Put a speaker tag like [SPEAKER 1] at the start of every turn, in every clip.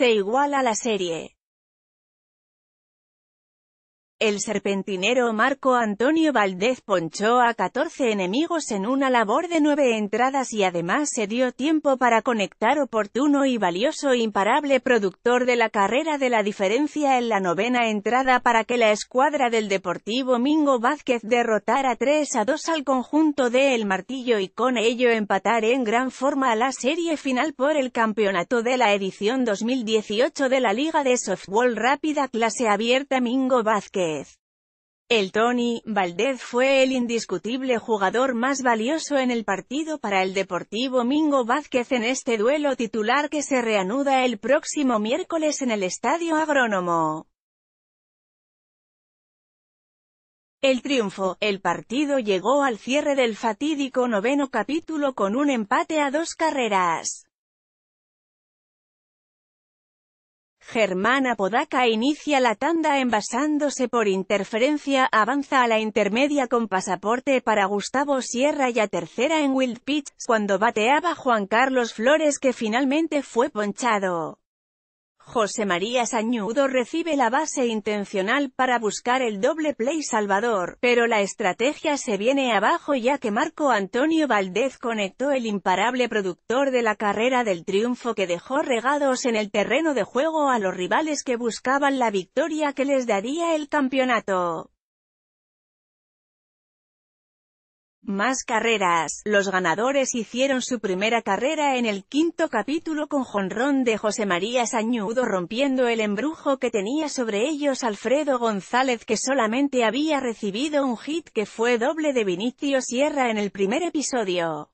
[SPEAKER 1] se iguala la serie. El serpentinero Marco Antonio Valdez ponchó a 14 enemigos en una labor de nueve entradas y además se dio tiempo para conectar oportuno y valioso imparable productor de la carrera de la diferencia en la novena entrada para que la escuadra del Deportivo Mingo Vázquez derrotara 3 a 2 al conjunto de El Martillo y con ello empatar en gran forma a la serie final por el campeonato de la edición 2018 de la Liga de Softball Rápida Clase Abierta Mingo Vázquez. El Tony Valdez fue el indiscutible jugador más valioso en el partido para el Deportivo Mingo Vázquez en este duelo titular que se reanuda el próximo miércoles en el Estadio Agrónomo. El triunfo, el partido llegó al cierre del fatídico noveno capítulo con un empate a dos carreras. Germán Apodaca inicia la tanda envasándose por interferencia, avanza a la intermedia con pasaporte para Gustavo Sierra y a tercera en Wild Pitch, cuando bateaba Juan Carlos Flores que finalmente fue ponchado. José María Sañudo recibe la base intencional para buscar el doble play salvador, pero la estrategia se viene abajo ya que Marco Antonio Valdez conectó el imparable productor de la carrera del triunfo que dejó regados en el terreno de juego a los rivales que buscaban la victoria que les daría el campeonato. Más carreras. Los ganadores hicieron su primera carrera en el quinto capítulo con jonrón de José María Sañudo rompiendo el embrujo que tenía sobre ellos Alfredo González que solamente había recibido un hit que fue doble de Vinicio Sierra en el primer episodio.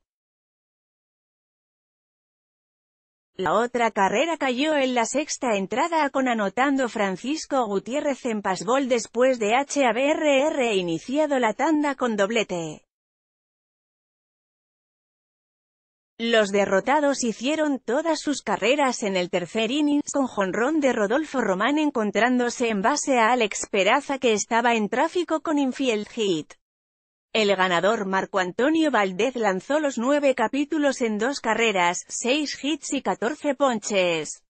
[SPEAKER 1] La otra carrera cayó en la sexta entrada con anotando Francisco Gutiérrez en pasbol después de HABRR e iniciado la tanda con doblete. Los derrotados hicieron todas sus carreras en el tercer innings con jonrón de Rodolfo Román encontrándose en base a Alex Peraza que estaba en tráfico con infield hit. El ganador Marco Antonio Valdez lanzó los nueve capítulos en dos carreras, seis hits y catorce ponches.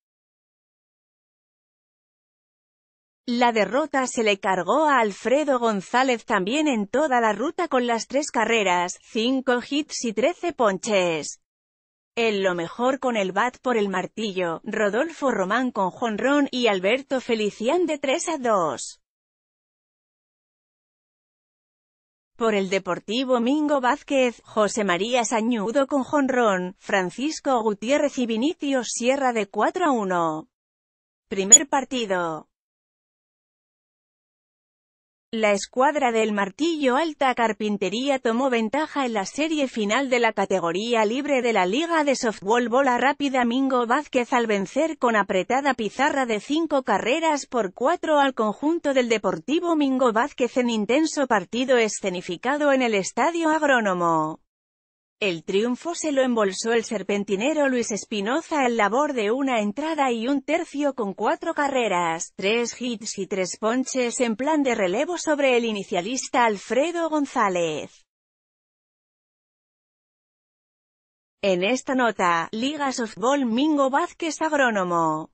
[SPEAKER 1] La derrota se le cargó a Alfredo González también en toda la ruta con las tres carreras, cinco hits y trece ponches. El lo mejor con el bat por el martillo, Rodolfo Román con jonrón y Alberto Felicián de 3 a 2. Por el Deportivo Mingo Vázquez, José María Sañudo con jonrón, Francisco Gutiérrez y Vinicio Sierra de 4 a 1. Primer partido. La escuadra del Martillo Alta Carpintería tomó ventaja en la serie final de la categoría libre de la Liga de Softball Bola Rápida Mingo Vázquez al vencer con apretada pizarra de cinco carreras por cuatro al conjunto del Deportivo Mingo Vázquez en intenso partido escenificado en el Estadio Agrónomo. El triunfo se lo embolsó el serpentinero Luis Espinoza en labor de una entrada y un tercio con cuatro carreras, tres hits y tres ponches en plan de relevo sobre el inicialista Alfredo González. En esta nota, Liga Softball Mingo Vázquez Agrónomo.